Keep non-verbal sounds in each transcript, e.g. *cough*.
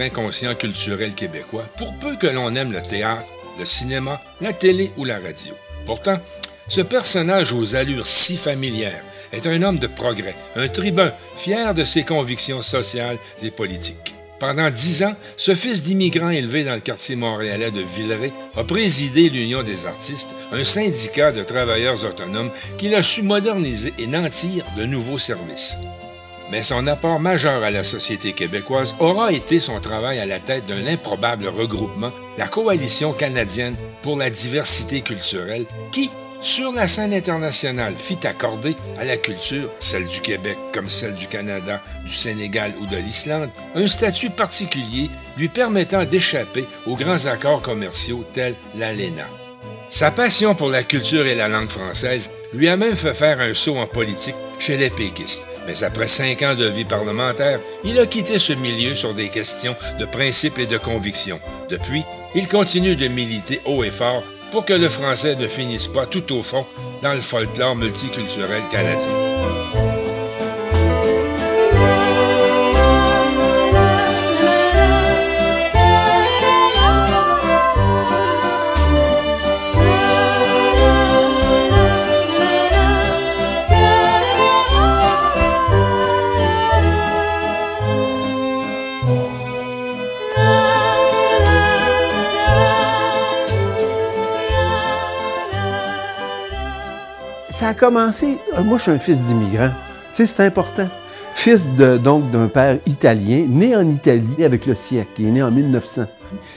inconscient culturel québécois, pour peu que l'on aime le théâtre, le cinéma, la télé ou la radio. Pourtant, ce personnage aux allures si familières est un homme de progrès, un tribun fier de ses convictions sociales et politiques. Pendant dix ans, ce fils d'immigrant élevé dans le quartier montréalais de Villeray a présidé l'Union des artistes, un syndicat de travailleurs autonomes qu'il a su moderniser et nantir de nouveaux services mais son apport majeur à la société québécoise aura été son travail à la tête d'un improbable regroupement, la Coalition canadienne pour la diversité culturelle, qui, sur la scène internationale, fit accorder à la culture, celle du Québec comme celle du Canada, du Sénégal ou de l'Islande, un statut particulier lui permettant d'échapper aux grands accords commerciaux tels l'ALENA. Sa passion pour la culture et la langue française lui a même fait faire un saut en politique chez les péquistes mais après cinq ans de vie parlementaire, il a quitté ce milieu sur des questions de principe et de conviction. Depuis, il continue de militer haut et fort pour que le français ne finisse pas tout au fond dans le folklore multiculturel canadien. commencé, euh, moi je suis un fils d'immigrant, tu sais, c'est important. Fils donc d'un père italien, né en Italie avec le siècle, il est né en 1900,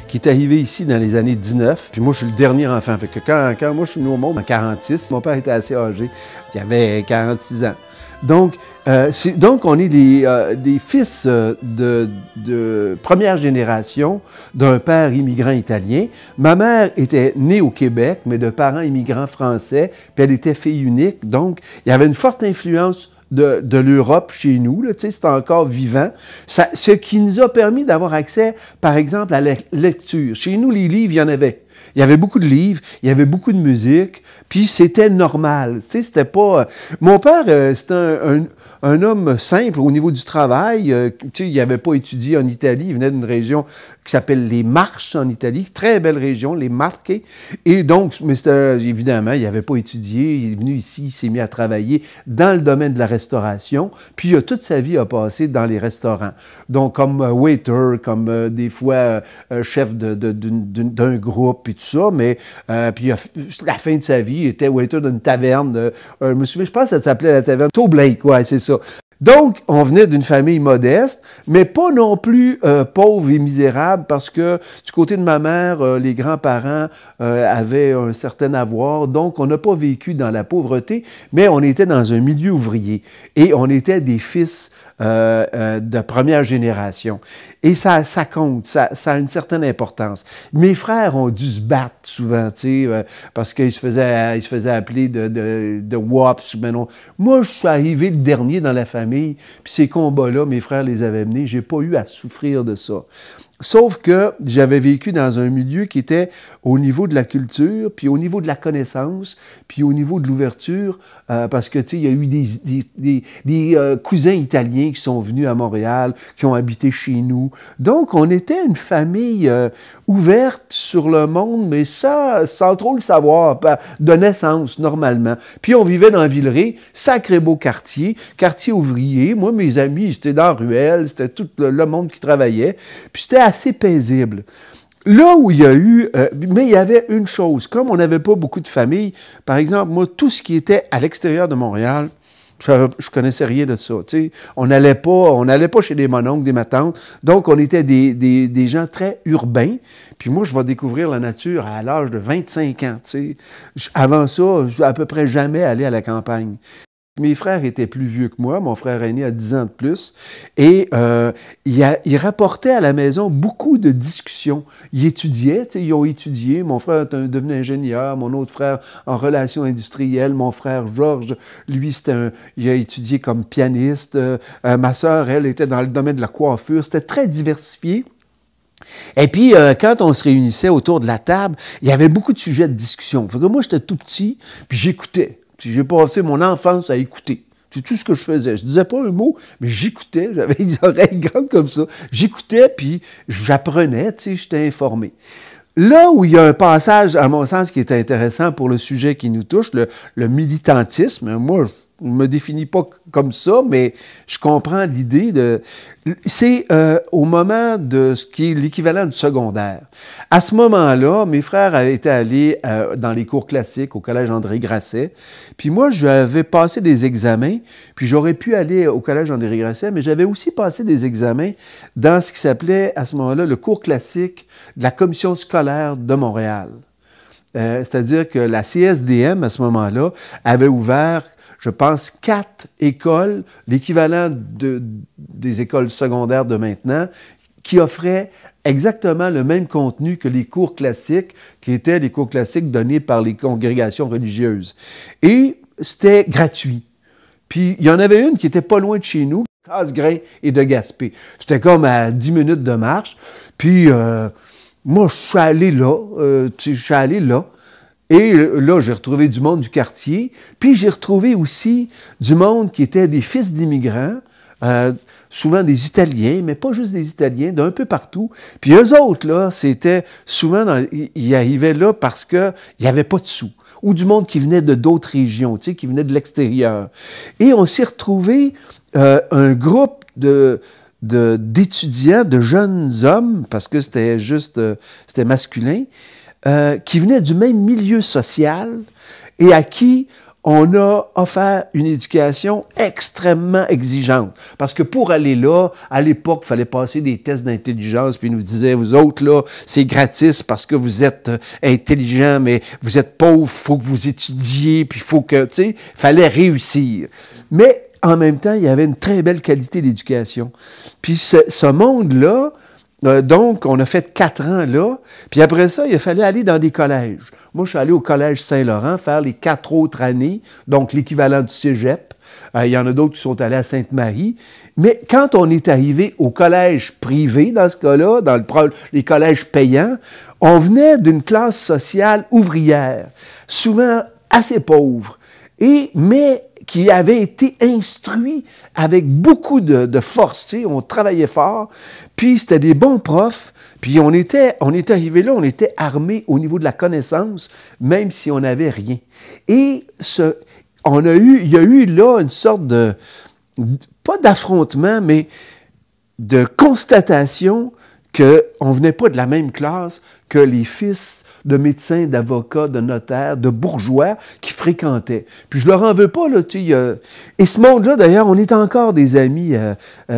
qui est arrivé ici dans les années 19. Puis moi, je suis le dernier enfant. Fait que quand, moi je suis né au monde en 46, mon père était assez âgé, il avait 46 ans. Donc, euh, donc on est des, euh, fils euh, de, première génération d'un père immigrant italien. Ma mère était née au Québec, mais de parents immigrants français, puis elle était fille unique. Donc, il y avait une forte influence de, l'Europe chez nous. C'est encore vivant. ce qui nous a permis d'avoir accès, par exemple, à la lecture. Chez nous, les livres, il y en avait. Il y avait beaucoup de livres, il y avait beaucoup de musique, puis c'était normal. Tu sais, c'était pas. Euh, mon père, euh, c'était un, homme simple au niveau du travail. Euh, tu sais, il n'avait pas étudié en Italie. Il venait d'une région qui s'appelle les Marches en Italie. Très belle région, les Marques. Et donc, mais évidemment, il n'avait pas étudié. Il est venu ici, il s'est mis à travailler dans le domaine de la restauration. Puis il a, toute sa vie a passé dans les restaurants. Donc, comme waiter, comme des fois chef d'un groupe, et tout ça. Mais puis la fin de sa vie, il était waiter d'une taverne. je me souviens, je pense que ça s'appelait la taverne Toe Blake, ouais, c'est ça. Donc, on venait d'une famille modeste, mais pas non plus euh, pauvre et misérable, parce que du côté de ma mère, euh, les grands-parents euh, avaient un certain avoir, donc on n'a pas vécu dans la pauvreté, mais on était dans un milieu ouvrier et on était des fils de première génération. Et ça, ça compte, ça, a une certaine importance. Mes frères ont dû se battre souvent, parce qu'ils se faisaient, se appeler de, de, mais non. Moi, je suis arrivé le dernier dans la famille. Puis ces combats-là, mes frères les avaient menés. J'ai pas eu à souffrir de ça. Sauf que j'avais vécu dans un milieu qui était au niveau de la culture, puis au niveau de la connaissance, puis au niveau de l'ouverture, euh, parce que, tu il y a eu des, euh, cousins italiens qui sont venus à Montréal, qui ont habité chez nous. Donc, on était une famille euh, ouverte sur le monde, mais ça, sans trop le savoir, de naissance, normalement. Puis, on vivait dans Villeray, sacré beau quartier, quartier ouvrier. Moi, mes amis, c'était dans ruelle, c'était tout le monde qui travaillait. Puis, c'était assez paisible. Là où il y a eu, euh, mais il y avait une chose, comme on n'avait pas beaucoup de familles, par exemple, moi, tout ce qui était à l'extérieur de Montréal, je, connaissais rien de ça. sais, On n'allait pas, on allait pas chez des mononcles, des matantes. Donc, on était des, des, des, gens très urbains. Puis moi, je vais découvrir la nature à l'âge de 25 ans. avant ça, je à peu près jamais allé à la campagne. Mes frères étaient plus vieux que moi, mon frère aîné a 10 ans de plus, et euh, il, il, rapportait à la maison beaucoup de discussions. Ils étudiaient, ils ont étudié, mon frère est devenu ingénieur, mon autre frère en relations industrielles, mon frère Georges, lui, un, il a étudié comme pianiste, euh, euh, ma sœur, elle, était dans le domaine de la coiffure, c'était très diversifié. Et puis, euh, quand on se réunissait autour de la table, il y avait beaucoup de sujets de discussion. que moi, j'étais tout petit, puis j'écoutais j'ai passé mon enfance à écouter. C'est tout ce que je faisais. Je disais pas un mot, mais j'écoutais. *laughs* J'avais des oreilles grandes comme ça. J'écoutais, puis j'apprenais, tu sais, j'étais informé. Là où il y a un passage, à mon sens, qui est intéressant pour le sujet qui nous touche, le, le militantisme, moi, me définit pas comme ça, mais je comprends l'idée de... C'est euh, au moment de ce qui est l'équivalent du secondaire. À ce moment-là, mes frères été allés euh, dans les cours classiques au Collège André Grasset. Puis moi, j'avais passé des examens, puis j'aurais pu aller au Collège André Grasset, mais j'avais aussi passé des examens dans ce qui s'appelait à ce moment-là le cours classique de la Commission scolaire de Montréal. Euh, c'est-à-dire que la CSDM, à ce moment-là, avait ouvert je pense, quatre écoles, l'équivalent des écoles secondaires de maintenant, qui offraient exactement le même contenu que les cours classiques, qui étaient les cours classiques donnés par les congrégations religieuses. Et c'était gratuit. Puis il y en avait une qui était pas loin de chez nous, Casse-Grain et de Gaspé. C'était comme à 10 minutes de marche. Puis euh, moi, je suis allé là, euh, je suis allé là. Et là, j'ai retrouvé du monde du quartier. Puis j'ai retrouvé aussi du monde qui était des fils d'immigrants, euh, souvent des Italiens, mais pas juste des Italiens, d'un peu partout. Puis eux autres, là, c'était souvent, dans, ils arrivaient là parce qu'il n'y avait pas de sous. Ou du monde qui venait de d'autres régions, tu sais, qui venait de l'extérieur. Et on s'est retrouvé euh, un groupe de, d'étudiants, de, jeunes hommes, parce que c'était juste, euh, c'était masculin, euh, qui venait du même milieu social et à qui on a offert une éducation extrêmement exigeante. Parce que pour aller là, à l'époque, il fallait passer des tests d'intelligence, puis ils nous disaient, vous autres, là, c'est gratis parce que vous êtes euh, intelligents, mais vous êtes pauvres, faut que vous étudiez, puis il faut que, tu sais, fallait réussir. Mais en même temps, il y avait une très belle qualité d'éducation. Puis ce monde-là, euh, donc, on a fait quatre ans là. Puis après ça, il a fallu aller dans des collèges. Moi, je suis allé au Collège Saint-Laurent faire les quatre autres années, donc l'équivalent du cégep. Euh, il y en a d'autres qui sont allés à Sainte-Marie. Mais quand on est arrivé au collège privé, dans ce cas-là, dans le, les collèges payants, on venait d'une classe sociale ouvrière, souvent assez pauvre. Et, mais qui avaient été instruits avec beaucoup de, force. on travaillait fort, puis c'était des bons profs, puis on était, on était arrivé là, on était armé au niveau de la connaissance, même si on n'avait rien. Et on a eu, il y a eu là une sorte de, pas d'affrontement, mais de constatation qu'on ne venait pas de la même classe, que les fils de médecins, d'avocats, de notaires, de bourgeois qui fréquentaient. Puis je leur en veux pas, là, tu sais. Euh. Et ce monde-là, d'ailleurs, on est encore des amis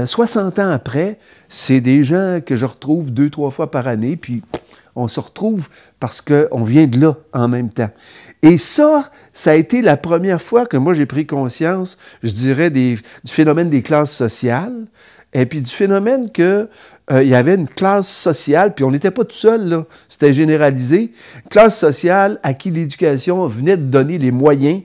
60 euh, euh, ans après. C'est des gens que je retrouve deux, trois fois par année, puis on se retrouve parce qu'on vient de là en même temps. Et ça, ça a été la première fois que moi j'ai pris conscience, je dirais, du phénomène des classes sociales, et puis du phénomène que euh, il y avait une classe sociale, puis on n'était pas tout seul, c'était généralisé, classe sociale à qui l'éducation venait de donner les moyens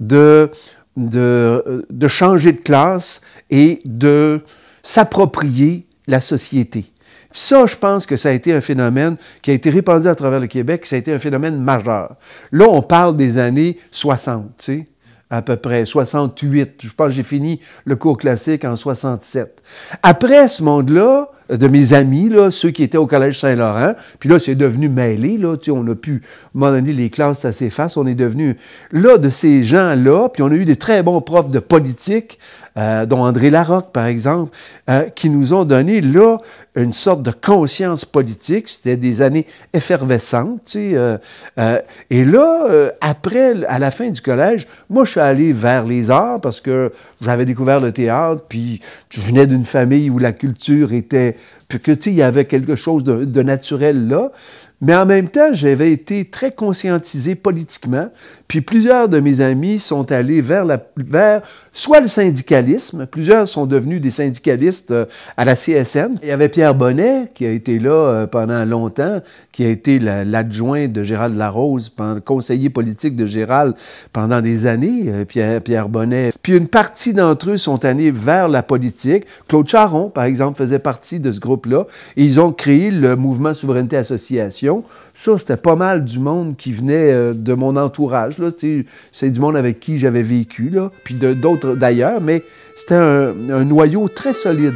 de, de, de changer de classe et de s'approprier la société. Ça, je pense que ça a été un phénomène qui a été répandu à travers le Québec, ça a été un phénomène majeur. Là, on parle des années 60, tu sais, à peu près, 68. Je pense que j'ai fini le cours classique en 67. Après ce monde-là, de mes amis, là, ceux qui étaient au Collège Saint-Laurent. Puis là, c'est devenu mêlé. on a pu, à un les classes, ça s'efface. On est devenu là de ces gens-là. Puis on a eu des très bons profs de politique euh, dont André Larocque, par exemple, euh, qui nous ont donné là une sorte de conscience politique. C'était des années effervescentes. Tu sais, euh, et là, après, à la fin du collège, moi, je suis allé vers les arts parce que j'avais découvert le théâtre, puis je venais d'une famille où la culture était... Puis que, tu sais, il y avait quelque chose de, de naturel là. Mais en même temps, j'avais été très conscientisé politiquement, puis plusieurs de mes amis sont allés vers, soit le syndicalisme, plusieurs sont devenus des syndicalistes euh, à la CSN. Il y avait Pierre Bonnet, qui a été là euh, pendant longtemps, qui a été l'adjoint de Gérald Larose, conseiller politique de Gérald pendant des années, euh, Pierre, Pierre Bonnet. Puis une partie d'entre eux sont allés vers la politique. Claude Charon, par exemple, faisait partie de ce groupe-là, ils ont créé le mouvement Souveraineté Association ça, c'était pas mal du monde qui venait euh, de mon entourage. C'est du monde avec qui j'avais vécu, là, puis d'autres d'ailleurs, mais c'était un, noyau très solide.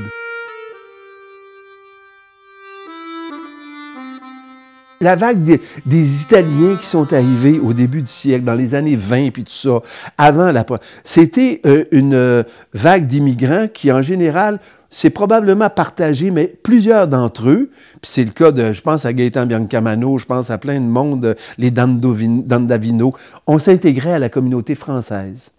la vague des, Italiens qui sont arrivés au début du siècle, dans les années 20 puis tout ça, avant la... C'était euh, une euh, vague d'immigrants qui, en général, c'est probablement partagé, mais plusieurs d'entre eux, puis c'est le cas de, je pense à Gaëtan Biancamano, je pense à plein de monde, les Dandavino, ont s'intégré à la communauté française.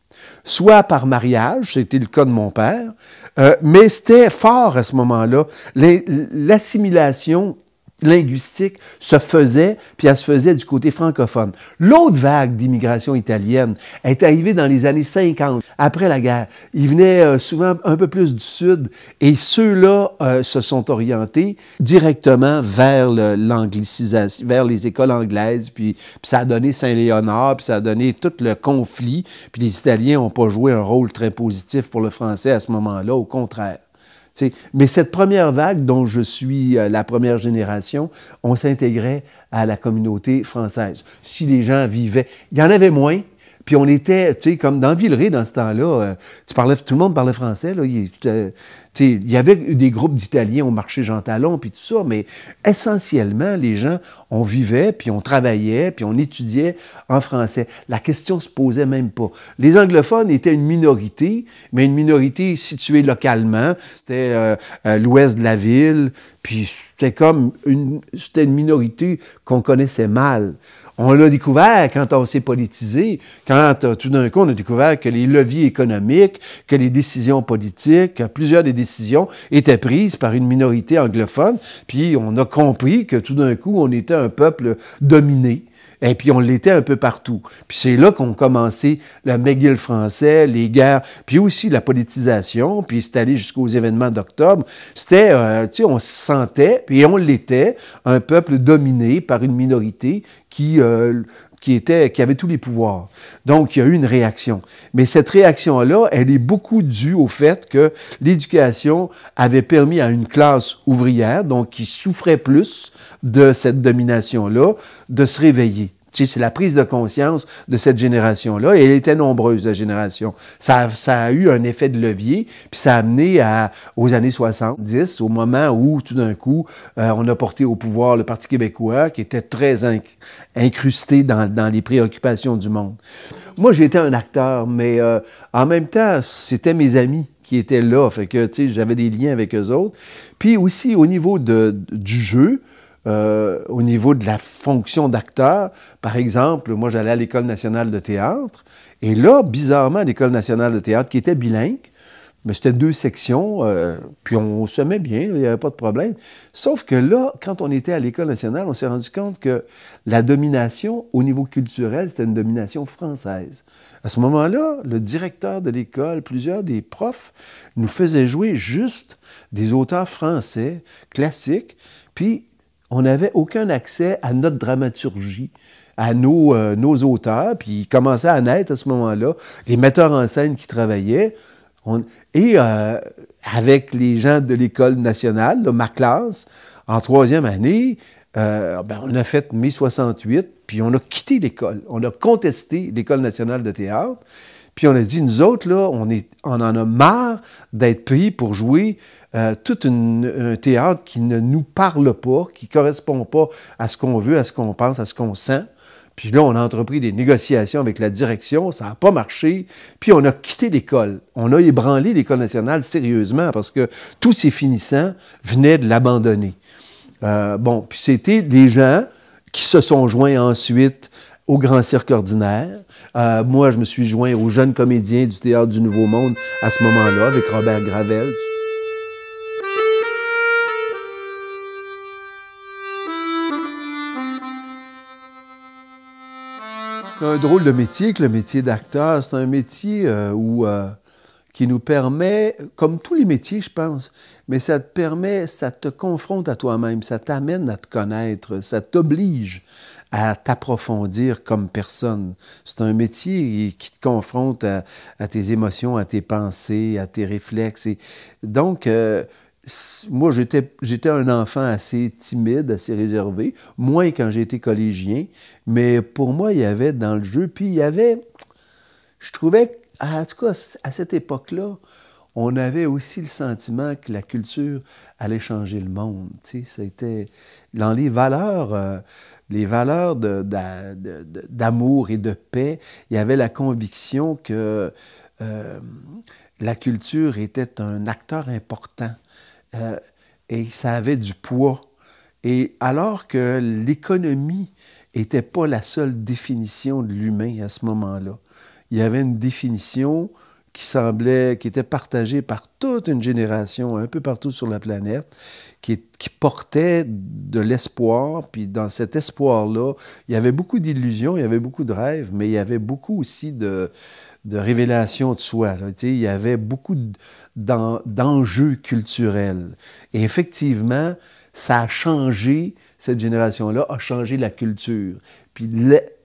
Soit par mariage, c'était le cas de mon père, euh, mais c'était fort à ce moment-là, l'assimilation linguistique se faisait, puis elle se faisait du côté francophone. L'autre vague d'immigration italienne est arrivée dans les années 50, après la guerre. Ils venaient euh, souvent un peu plus du sud, et ceux-là euh, se sont orientés directement vers l'anglicisation, vers les écoles anglaises, puis, puis ça a donné Saint-Léonard, puis ça a donné tout le conflit, puis les Italiens n'ont pas joué un rôle très positif pour le français à ce moment-là, au contraire mais cette première vague dont je suis euh, la première génération, on s'intégrait à la communauté française. Si les gens vivaient, il y en avait moins. Puis on était, tu sais, comme dans Villeray dans ce temps-là, euh, tu parlais, tout le monde parlait français, là, euh, il y avait des groupes d'Italiens au marché Jean Talon, puis tout ça, mais essentiellement, les gens, on vivait, puis on travaillait, puis on étudiait en français. La question se posait même pas. Les anglophones étaient une minorité, mais une minorité située localement. C'était à euh, euh, l'ouest de la ville, puis c'était comme une, c'était une minorité qu'on connaissait mal. On l'a découvert quand on s'est politisé, quand euh, tout d'un coup on a découvert que les leviers économiques, que les décisions politiques, que plusieurs des décisions étaient prises par une minorité anglophone, puis on a compris que tout d'un coup on était un peuple dominé et puis on l'était un peu partout. Puis c'est là qu'on commencé la McGill français, les guerres, puis aussi la politisation, puis c'est allé jusqu'aux événements d'octobre. C'était, euh, tu sais, on se sentait, puis on l'était, un peuple dominé par une minorité qui euh, qui, était, qui avait tous les pouvoirs. Donc, il y a eu une réaction. Mais cette réaction-là, elle est beaucoup due au fait que l'éducation avait permis à une classe ouvrière, donc qui souffrait plus de cette domination-là, de se réveiller. C'est la prise de conscience de cette génération-là. Et elle était nombreuse, la génération. Ça, a eu un effet de levier, puis ça a amené aux années 70, au moment où, tout d'un coup, euh, on a porté au pouvoir le Parti québécois, qui était très incrusté dans, les préoccupations du monde. Moi, j'étais un acteur, mais euh, en même temps, c'était mes amis qui étaient là. Fait que, j'avais des liens avec eux autres. Puis aussi, au niveau du jeu, euh, au niveau de la fonction d'acteur. Par exemple, moi, j'allais à l'École nationale de théâtre, et là, bizarrement, l'École nationale de théâtre, qui était bilingue, mais c'était deux sections, euh, puis on se met bien, il n'y avait pas de problème. Sauf que là, quand on était à l'École nationale, on s'est rendu compte que la domination au niveau culturel, c'était une domination française. À ce moment-là, le directeur de l'école, plusieurs des profs, nous faisaient jouer juste des auteurs français classiques, puis on n'avait aucun accès à notre dramaturgie, à nos, euh, nos auteurs, puis ils commençaient à naître à ce moment-là, les metteurs en scène qui travaillaient. et euh, avec les gens de l'École nationale, ma classe, en troisième année, euh, ben, on a fait mai puis on a quitté l'école. On a contesté l'École nationale de théâtre. Puis on a dit, nous autres, là, on, est, on en a marre d'être payés pour jouer euh, tout un théâtre qui ne nous parle pas, qui ne correspond pas à ce qu'on veut, à ce qu'on pense, à ce qu'on sent. Puis là, on a entrepris des négociations avec la direction, ça n'a pas marché. Puis on a quitté l'école. On a ébranlé l'école nationale sérieusement parce que tous ces finissants venaient de l'abandonner. Euh, bon, puis c'était les gens qui se sont joints ensuite au Grand Cirque ordinaire. Euh, moi, je me suis joint aux jeunes comédiens du Théâtre du Nouveau Monde à ce moment-là, avec Robert Gravel. C'est un drôle de métier que le métier d'acteur. C'est un métier euh, euh, qui nous permet, comme tous les métiers, je pense, mais ça te permet, ça te confronte à toi-même, ça t'amène à te connaître, ça t'oblige à t'approfondir comme personne. C'est un métier qui te confronte à, tes émotions, à tes pensées, à tes réflexes. Et donc, euh, moi, j'étais un enfant assez timide, assez réservé, moins quand j'ai été collégien, mais pour moi, il y avait dans le jeu, puis il y avait, je trouvais, en tout cas, à cette époque-là, on avait aussi le sentiment que la culture allait changer le monde. Tu sais, ça était dans les valeurs. Euh, les valeurs d'amour et de paix. Il y avait la conviction que euh, la culture était un acteur important euh, et ça avait du poids. Et alors que l'économie n'était pas la seule définition de l'humain à ce moment-là, il y avait une définition qui semblait, qui était partagée par toute une génération, un peu partout sur la planète, qui, portait de l'espoir. Puis dans cet espoir-là, il y avait beaucoup d'illusions, il y avait beaucoup de rêves, mais il y avait beaucoup aussi de, révélations de soi. Il y avait beaucoup d'enjeux culturels. Et effectivement, ça a changé, cette génération-là a changé la culture. Puis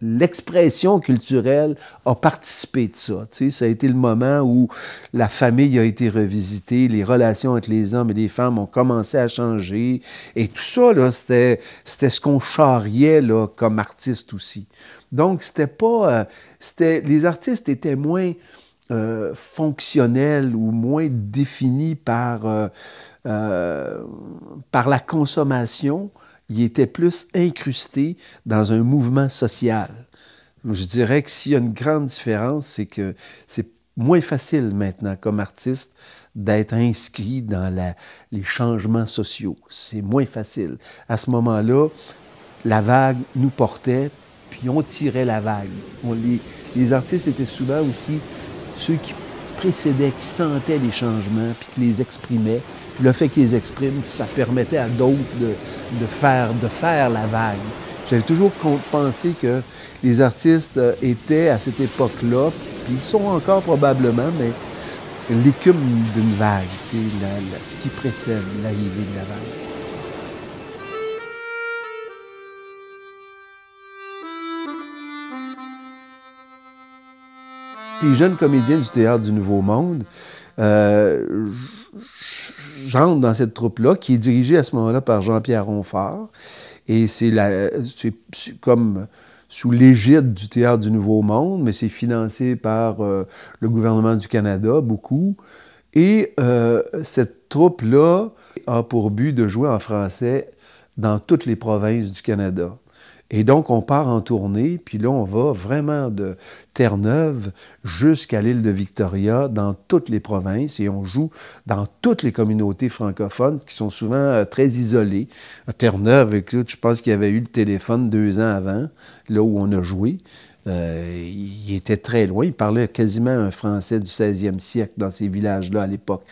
l'expression culturelle a participé de ça. Tu sais, ça a été le moment où la famille a été revisitée, les relations entre les hommes et les femmes ont commencé à changer. Et tout ça, là, c'était, c'était ce qu'on charriait là, comme artiste aussi. Donc, c'était pas. Euh, c'était, les artistes étaient moins. Euh, fonctionnels ou moins définis par euh, euh, par la consommation, il était plus incrusté dans un mouvement social. Je dirais que s'il y a une grande différence, c'est que c'est moins facile maintenant comme artiste d'être inscrit dans les changements sociaux. C'est moins facile. À ce moment-là, la vague nous portait, puis on tirait la vague. les, les artistes étaient souvent aussi ceux qui précédaient, qui sentaient les changements, puis qui les exprimaient, le fait qu'ils expriment, ça permettait à d'autres de, faire, de faire la vague. J'avais toujours pensé que les artistes euh, étaient à cette époque-là, puis ils sont encore probablement, mais l'écume d'une vague, ce qui précède l'arrivée de la vague. les jeunes comédiens du théâtre du Nouveau Monde, euh, j'entre dans cette troupe-là, qui est dirigée à ce moment-là par Jean-Pierre Ronfort. Et c'est la c'est comme sous l'égide du Théâtre du Nouveau Monde, mais c'est financé par euh, le gouvernement du Canada, beaucoup. Et euh, cette troupe-là a pour but de jouer en français dans toutes les provinces du Canada. Et donc, on part en tournée, puis là, on va vraiment de Terre-Neuve jusqu'à l'île de Victoria, dans toutes les provinces, et on joue dans toutes les communautés francophones qui sont souvent euh, très isolées. À Terre-Neuve, écoute, je pense qu'il y avait eu le téléphone deux ans avant, là où on a joué. Euh, il était très loin. Il parlait quasiment un français du 16e siècle dans ces villages-là à l'époque.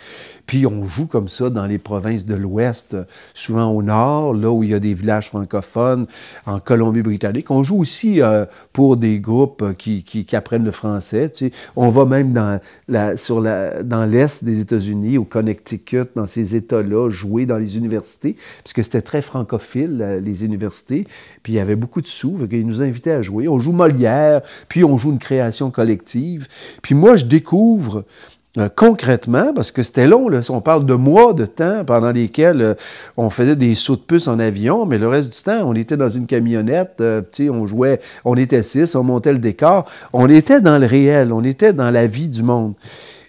Puis on joue comme ça dans les provinces de l'Ouest, souvent au nord, là où il y a des villages francophones, en Colombie-Britannique. On joue aussi euh, pour des groupes qui, apprennent le français. On va même dans, la, la, l'Est des États-Unis, au Connecticut, dans ces États-là, jouer dans les universités, puisque c'était très francophile, euh, les universités. Puis il y avait beaucoup de sous, donc ils nous invitaient à jouer. On joue Molière puis on joue une création collective. Puis moi, je découvre euh, concrètement, parce que c'était long, là, on parle de mois de temps pendant lesquels euh, on faisait des sauts de puce en avion, mais le reste du temps, on était dans une camionnette, euh, on jouait, on était six, on montait le décor, on était dans le réel, on était dans la vie du monde.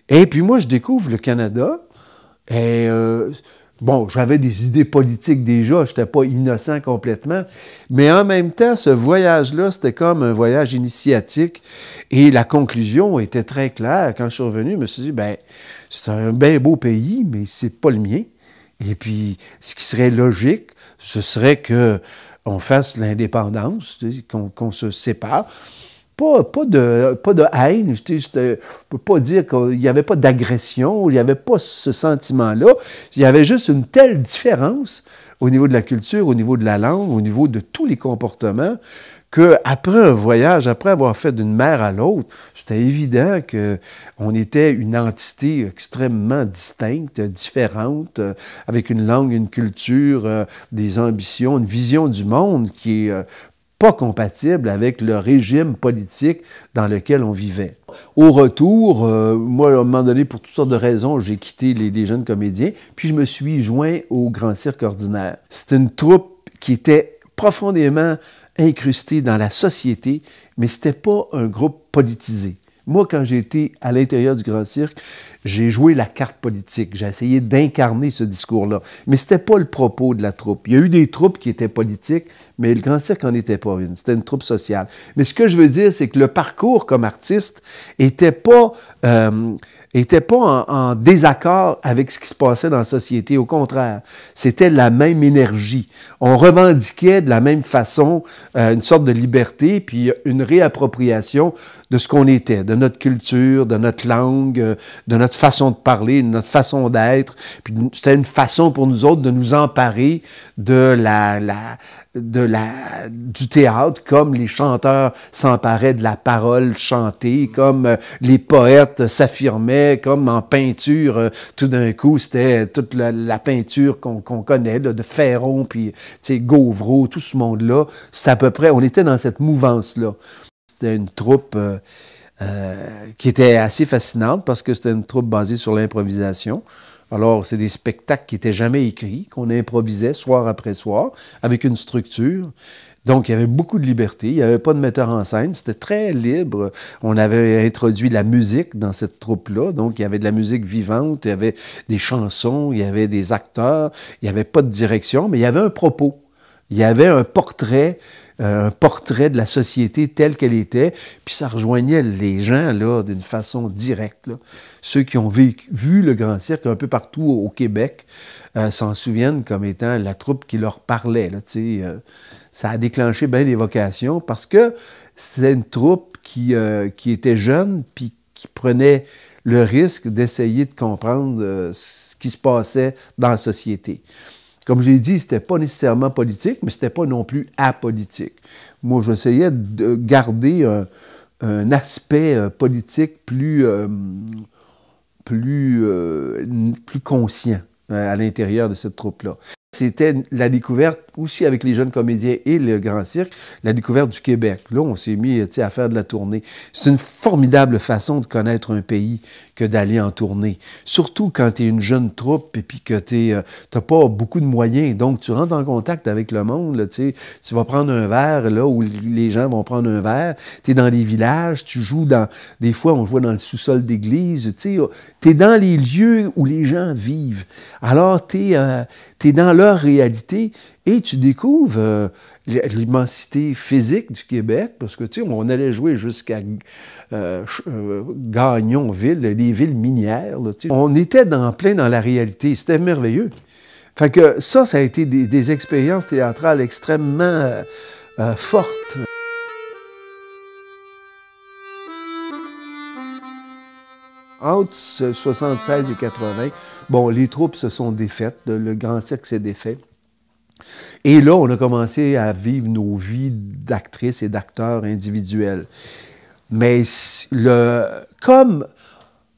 Et puis moi, je découvre le Canada, et Bon, j'avais des idées politiques déjà, je n'étais pas innocent complètement, mais en même temps, ce voyage-là, c'était comme un voyage initiatique et la conclusion était très claire. Quand je suis revenu, je me suis dit, ben, c'est un bien beau pays, mais c'est pas le mien. Et puis, ce qui serait logique, ce serait que on fasse l'indépendance, qu'on se sépare pas, de, pas de haine. Je ne peux pas dire qu'il n'y avait pas d'agression, il n'y avait pas ce sentiment-là. Il y avait juste une telle différence au niveau de la culture, au niveau de la langue, au niveau de tous les comportements, qu'après un voyage, après avoir fait d'une mer à l'autre, c'était évident qu'on était une entité extrêmement distincte, différente, euh, avec une langue, une culture, euh, des ambitions, une vision du monde qui est euh, pas compatible avec le régime politique dans lequel on vivait. Au retour, euh, moi, à un moment donné, pour toutes sortes de raisons, j'ai quitté les, jeunes comédiens, puis je me suis joint au Grand Cirque ordinaire. C'était une troupe qui était profondément incrustée dans la société, mais ce n'était pas un groupe politisé. Moi, quand j'ai été à l'intérieur du Grand Cirque, j'ai joué la carte politique. J'ai essayé d'incarner ce discours-là. Mais ce n'était pas le propos de la troupe. Il y a eu des troupes qui étaient politiques, mais le Grand Cirque n'en était pas une. C'était une troupe sociale. Mais ce que je veux dire, c'est que le parcours comme artiste n'était pas... Euh, n'était pas en, désaccord avec ce qui se passait dans la société. Au contraire, c'était la même énergie. On revendiquait de la même façon euh, une sorte de liberté, puis euh, une réappropriation de ce qu'on était, de notre culture, de notre langue, euh, de notre façon de parler, de notre façon d'être. Puis c'était une façon pour nous autres de nous emparer de la, la, de la, du théâtre, comme les chanteurs s'emparaient de la parole chantée, comme euh, les poètes s'affirmaient, comme en peinture, euh, tout d'un coup, c'était toute la, peinture qu'on connaît, de Ferron, puis Gauvreau, tout ce monde-là. C'est à peu près, on était dans cette mouvance-là. C'était une troupe... Euh, qui était assez fascinante parce que c'était une troupe basée sur l'improvisation. Alors, c'est des spectacles qui n'étaient jamais écrits, qu'on improvisait soir après soir, avec une structure. Donc, il y avait beaucoup de liberté, il n'y avait pas de metteur en scène, c'était très libre. On avait introduit la musique dans cette troupe-là, donc il y avait de la musique vivante, il y avait des chansons, il y avait des acteurs, il n'y avait pas de direction, mais il y avait un propos. Il y avait un portrait euh, un portrait de la société telle qu'elle était, puis ça rejoignait les gens là d'une façon directe. Ceux qui ont vu le Grand Cirque un peu partout au, Québec euh, s'en souviennent comme étant la troupe qui leur parlait. Euh, ça a déclenché bien des vocations parce que c'était une troupe qui, qui était jeune, puis qui prenait le risque d'essayer de comprendre ce qui se passait dans la société. Comme j'ai dit, c'était pas nécessairement politique, mais c'était pas non plus apolitique. Moi, j'essayais de garder un, aspect euh, politique plus euh, euh, conscient à l'intérieur de cette troupe-là. C'était la découverte aussi avec les jeunes comédiens et le Grand Cirque, la découverte du Québec. Là, on s'est mis à faire de la tournée. C'est une formidable façon de connaître un pays que d'aller en tournée. Surtout quand tu es une jeune troupe et puis que tu euh, n'as pas beaucoup de moyens. Donc, tu rentres en contact avec le monde. tu vas prendre un verre là où les gens vont prendre un verre. Tu es dans les villages, tu joues dans... Des fois, on joue dans le sous-sol d'église. Tu es dans les lieux où les gens vivent. Alors, tu tu dans leur réalité et tu découvres euh, l'immensité physique du Québec, parce que, tu sais, on allait jouer jusqu'à euh, euh, Gagnonville, les villes minières. on était dans, plein dans la réalité, c'était merveilleux. Fait que ça, ça a été des, expériences théâtrales extrêmement fortes. entre 76 et 80, bon, les troupes se sont défaites, le grand Cirque s'est défait. Et là, on a commencé à vivre nos vies d'actrices et d'acteurs individuels. Mais le, comme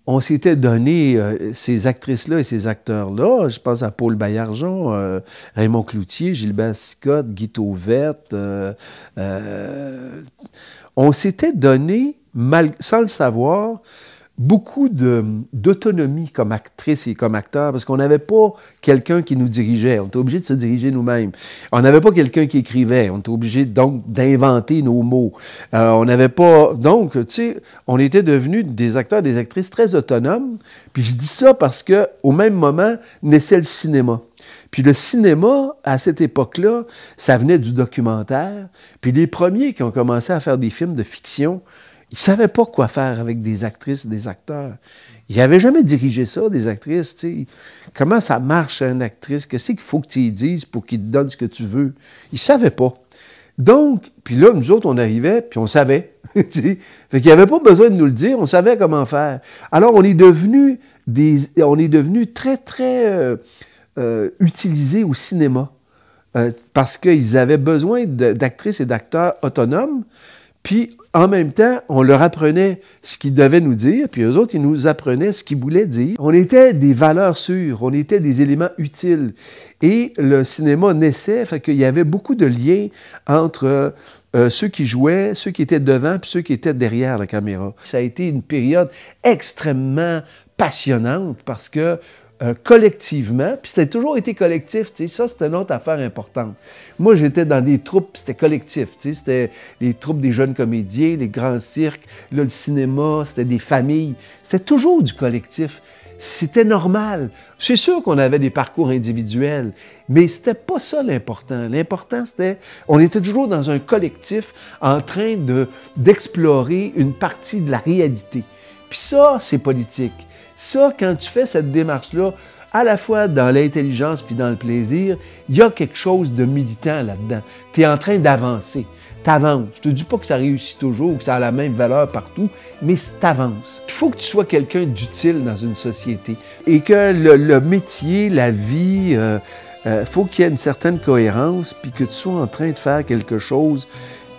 on s'était donné euh, ces actrices-là et ces acteurs-là, je pense à Paul Bayargeon, euh, Raymond Cloutier, Gilbert Scott, Guy Verte, euh, on s'était donné, mal, sans le savoir, beaucoup d'autonomie comme actrice et comme acteur, parce qu'on n'avait pas quelqu'un qui nous dirigeait. On était obligé de se diriger nous-mêmes. On n'avait pas quelqu'un qui écrivait. On était obligé donc d'inventer nos mots. Euh, on n'avait pas... Donc, tu sais, on était devenus des acteurs, des actrices très autonomes. Puis je dis ça parce que au même moment naissait le cinéma. Puis le cinéma, à cette époque-là, ça venait du documentaire. Puis les premiers qui ont commencé à faire des films de fiction, ils ne savaient pas quoi faire avec des actrices des acteurs. Ils n'avaient jamais dirigé ça, des actrices. Comment ça marche, une actrice? Qu'est-ce qu'il faut que tu lui dises pour qu'il te donne ce que tu veux? Ils ne savaient pas. Donc, puis là, nous autres, on arrivait, puis on savait. *laughs* fait qu'il n'y avait pas besoin de nous le dire, on savait comment faire. Alors, on est devenu, des, on est devenu très, très euh, euh, utilisés au cinéma. Euh, parce qu'ils avaient besoin d'actrices et d'acteurs autonomes, puis, en même temps, on leur apprenait ce qu'ils devaient nous dire, puis eux autres, ils nous apprenaient ce qu'ils voulaient dire. On était des valeurs sûres, on était des éléments utiles. Et le cinéma naissait, fait qu'il y avait beaucoup de liens entre euh, ceux qui jouaient, ceux qui étaient devant, puis ceux qui étaient derrière la caméra. Ça a été une période extrêmement passionnante parce que euh, collectivement, puis c'était toujours été collectif, tu sais, ça c'était une autre affaire importante. Moi j'étais dans des troupes, c'était collectif, tu sais, c'était les troupes des jeunes comédiens, les grands cirques, là, le cinéma, c'était des familles, c'était toujours du collectif. C'était normal. C'est sûr qu'on avait des parcours individuels, mais c'était pas ça l'important. L'important c'était, on était toujours dans un collectif en train de d'explorer une partie de la réalité. Puis ça, c'est politique. Ça, quand tu fais cette démarche-là, à la fois dans l'intelligence puis dans le plaisir, il y a quelque chose de militant là-dedans. Tu es en train d'avancer. T'avances. Je te dis pas que ça réussit toujours, que ça a la même valeur partout, mais t'avances. Il faut que tu sois quelqu'un d'utile dans une société et que le, métier, la vie, il euh, euh, faut qu'il y ait une certaine cohérence puis que tu sois en train de faire quelque chose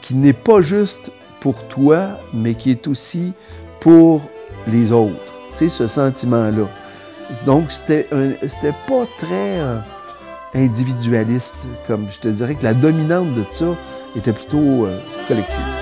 qui n'est pas juste pour toi, mais qui est aussi pour les autres ce sentiment-là. Donc, c'était pas très euh, individualiste, comme je te dirais que la dominante de ça était plutôt euh, collective.